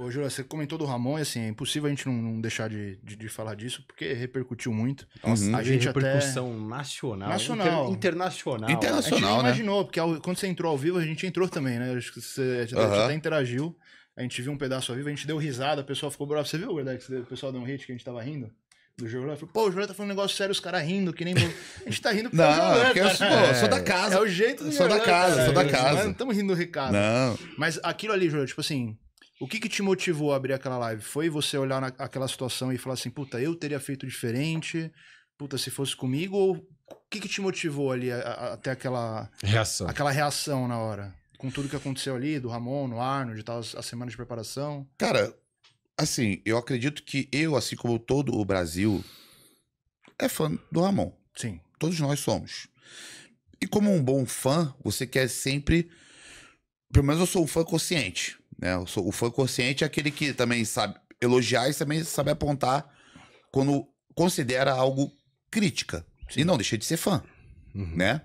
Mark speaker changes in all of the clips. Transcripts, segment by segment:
Speaker 1: Ô, Júlio, você comentou do Ramon, e assim, é impossível a gente não, deixar de, de, de, falar disso, porque repercutiu muito. Nossa, uhum. a gente repercussão até... nacional. Nacional. Inter, internacional. Internacional, né? a gente né? imaginou, porque ao, quando você entrou ao vivo, a gente entrou também, né? Acho que você uhum. até interagiu. A gente viu um pedaço ao vivo, a gente deu risada, a pessoa ficou brava. Você viu, verdade, que o pessoal deu um hit que a gente tava rindo? do Jornal. Falei, pô, o Júlio tá falando um negócio sério, os caras rindo, que nem. A gente tá rindo porque não, eu sou, é, sou da casa. É o jeito do Sou da casa, cara. sou da casa. Não estamos rindo do Ricardo. Não. Mas aquilo ali, Jornal, tipo assim, o que, que te motivou a abrir aquela live? Foi você olhar naquela aquela situação e falar assim, puta, eu teria feito diferente, puta, se fosse comigo, ou o que, que te motivou ali até aquela
Speaker 2: reação. aquela
Speaker 1: reação na hora? Com tudo que aconteceu ali, do Ramon, no Arnold tal, as semanas de preparação?
Speaker 2: Cara, assim, eu acredito que eu, assim como todo o Brasil, é fã do Ramon. Sim. Todos nós somos. E como um bom fã, você quer sempre. Pelo menos eu sou um fã consciente. Né? O, fã consciente é aquele que também sabe elogiar e também sabe apontar quando considera algo crítica. Sim. E não deixa de ser fã, uhum. né?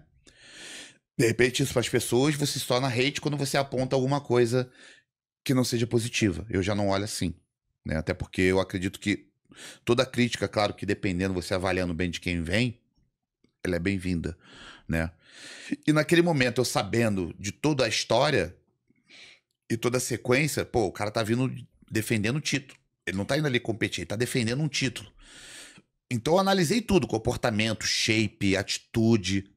Speaker 2: De repente, isso para as pessoas, você se torna hate quando você aponta alguma coisa que não seja positiva. Eu já não olho assim. Né? Até porque eu acredito que toda crítica, claro que dependendo, você avaliando bem de quem vem, ela é bem-vinda. Né? E naquele momento, eu sabendo de toda a história, e toda a sequência, pô, o cara tá vindo defendendo o título. Ele não tá indo ali competir, ele tá defendendo um título. Então eu analisei tudo: comportamento, shape, atitude.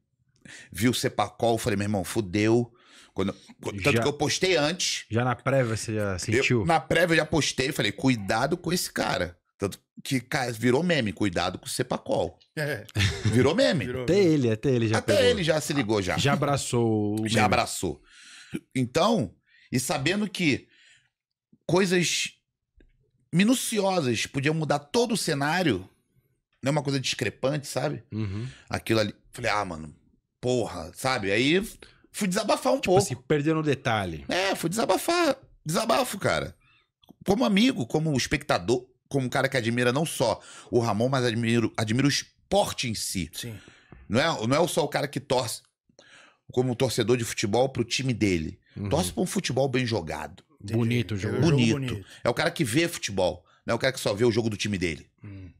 Speaker 2: Vi o Sepacol, falei, meu irmão, fudeu. Quando, tanto já, que eu postei antes. Já na prévia você já sentiu? Eu, na prévia eu já postei, falei, cuidado com esse cara. Tanto que cara, virou meme, cuidado com o Sepacol.
Speaker 1: É. Virou meme. Virou até
Speaker 2: ele, até ele já Até pegou. ele já se ligou já. Já abraçou. já abraçou. Então, e sabendo que coisas minuciosas podiam mudar todo o cenário, não é uma coisa discrepante, sabe? Uhum. Aquilo ali. Falei, ah, mano, porra, sabe? Aí fui desabafar um tipo pouco. Assim, perdendo o detalhe. É, fui desabafar. Desabafo, cara. Como amigo, como espectador, como cara que admira não só o Ramon, mas admiro, admiro o esporte em si. Sim. Não é, não é só o cara que torce como torcedor de futebol pro time dele. Uhum. Torce pra um futebol bem jogado. Entendi. Bonito o jogo. Bonito. É o cara que vê futebol, não é o cara que só vê o jogo do time dele. Uhum.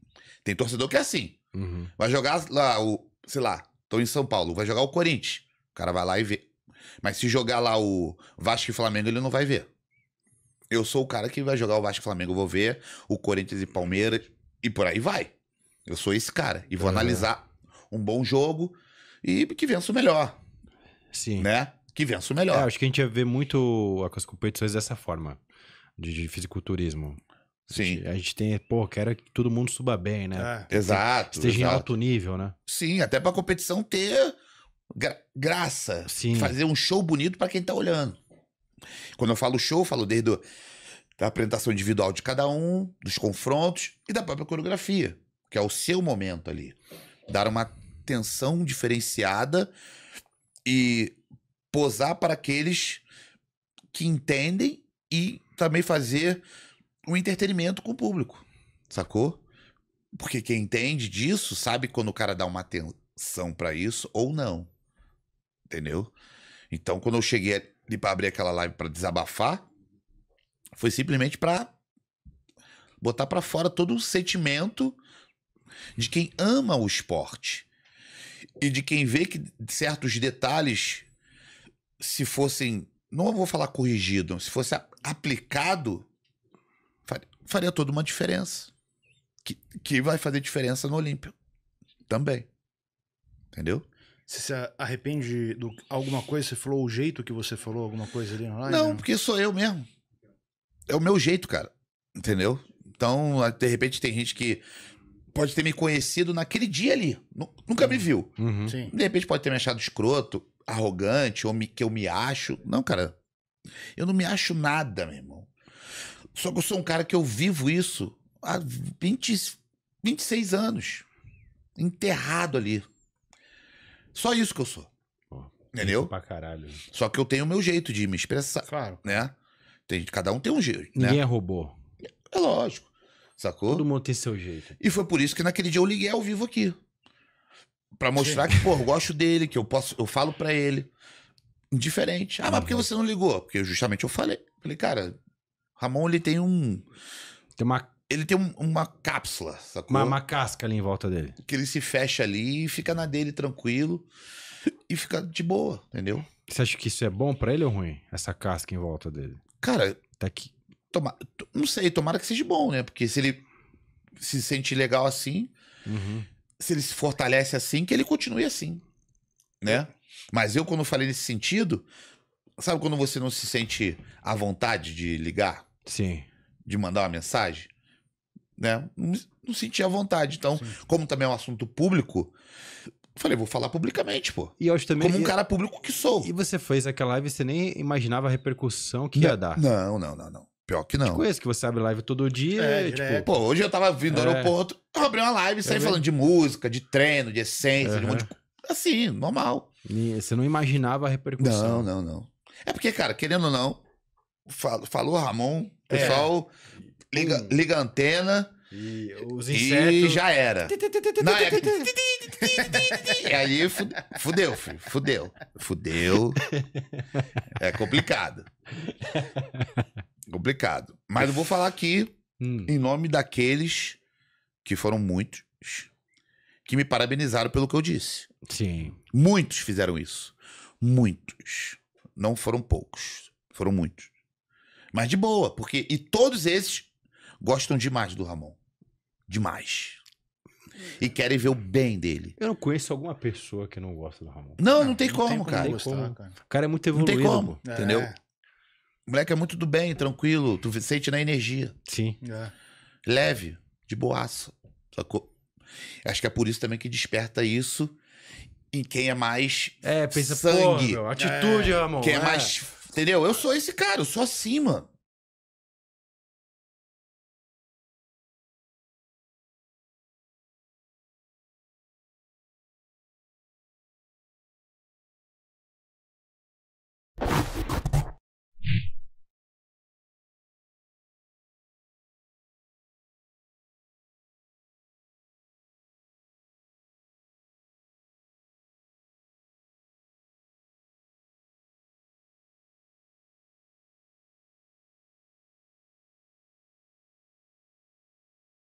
Speaker 2: Tem torcedor que é assim. Uhum. Vai jogar lá o, sei lá, tô em São Paulo, vai jogar o Corinthians. O cara vai lá e vê. Mas se jogar lá o Vasco e Flamengo, ele não vai ver. Eu sou o cara que vai jogar o Vasco e Flamengo, vou ver o Corinthians e Palmeiras e por aí vai. Eu sou esse cara e vou analisar um bom jogo e que
Speaker 1: vença o melhor. Sim. Né? que vença o melhor. É, acho que a gente ia ver muito as competições dessa forma, de, de fisiculturismo. Sim. A gente tem, pô, quero que todo mundo suba bem, né? É. Exato. Esteja exato. em alto nível, né?
Speaker 2: Sim, até pra competição ter gra graça. Sim. Fazer um show bonito para quem tá olhando. Quando eu falo show, eu falo desde a da apresentação individual de cada um, dos confrontos e da própria coreografia, que é o seu momento ali. Dar uma atenção diferenciada e posar para aqueles que entendem e também fazer um entretenimento com o público, sacou? Porque quem entende disso sabe quando o cara dá uma atenção para isso ou não, entendeu? Então, quando eu cheguei ali para abrir aquela live para desabafar, foi simplesmente para botar para fora todo o sentimento de quem ama o esporte e de quem vê que certos detalhes se fossem, não vou falar corrigido, se fosse aplicado, faria toda uma diferença.
Speaker 1: Que, que vai fazer diferença no Olímpio
Speaker 2: também. Entendeu?
Speaker 1: Você se arrepende de alguma coisa? Você falou o jeito que você falou alguma coisa ali na live? Não,
Speaker 2: porque sou eu mesmo. É o meu jeito, cara. Entendeu? Então, de repente, tem gente que pode ter me conhecido naquele dia ali. Nunca me uhum. viu. Uhum. De repente, pode ter me achado escroto arrogante ou me, que eu me acho. Não, cara. Eu não me acho nada, meu irmão. Só que eu sou um cara que eu vivo isso há 20, 26 anos. Enterrado ali. Só isso que eu sou. Oh, entendeu? Só que eu tenho o meu jeito de me expressar. Claro. Né? Tem, cada um tem um jeito. Né? Ninguém né? é robô. É lógico. Sacou? Todo mundo tem seu jeito. E foi por isso que naquele dia eu liguei ao vivo aqui para mostrar Sim. que, pô, eu gosto dele, que eu posso, eu falo para ele. Indiferente. Ah, mas por que você não ligou? Porque justamente eu falei. Falei, cara, Ramon ele tem um. Tem uma. Ele tem um, uma cápsula, sacou? Uma, uma casca ali em volta dele. Que ele se fecha ali e fica na dele tranquilo e fica de boa,
Speaker 1: entendeu? Você acha que isso é bom para ele ou ruim? Essa casca em volta dele?
Speaker 2: Cara, tá aqui. Toma, não sei, tomara que seja bom, né? Porque se ele se sente legal assim, uhum se ele se fortalece assim, que ele continue assim, né? Mas eu, quando falei nesse sentido, sabe quando você não se sente à vontade de ligar? Sim. De mandar uma mensagem? Né? Não, não senti à vontade. Então, Sim. como também é um assunto público, falei, vou falar publicamente, pô.
Speaker 1: E hoje também. Como um cara público que sou. E você fez aquela live e você nem imaginava a repercussão que não, ia dar.
Speaker 2: Não, não, não, não. Pior que não.
Speaker 1: Coisa que você abre live todo dia. É, tipo, pô, hoje eu tava vindo do é. aeroporto,
Speaker 2: eu abri uma live, é saí falando de música, de treino, de essência, uhum. de um monte de Assim, normal. E você não imaginava a repercussão. Não, não, não. É porque, cara, querendo ou não, fal falou Ramon, o é. pessoal liga, liga a antena.
Speaker 1: E os insetos. E já era. Não é?
Speaker 2: e aí fudeu, filho. Fudeu. Fudeu. É complicado complicado. Mas eu vou falar aqui hum. em nome daqueles que foram muitos que me parabenizaram pelo que eu disse. Sim. Muitos fizeram isso. Muitos. Não foram poucos. Foram muitos. Mas de boa, porque. E todos esses gostam demais do Ramon. Demais. E querem ver o bem dele.
Speaker 1: Eu não conheço alguma pessoa que não gosta do Ramon. Não, não, não tem não como, tem cara. Como, O
Speaker 2: cara é muito evoluído, não tem como, pô. entendeu? É. O moleque é muito do bem, tranquilo. Tu sente na energia. Sim. É. Leve, de boaço. Sacou? Acho que é por isso também que desperta isso em quem é mais
Speaker 1: é, pensa, sangue. Pô, meu, atitude, é, Quem é, é, mais. Entendeu? Eu sou esse cara, eu sou assim, mano.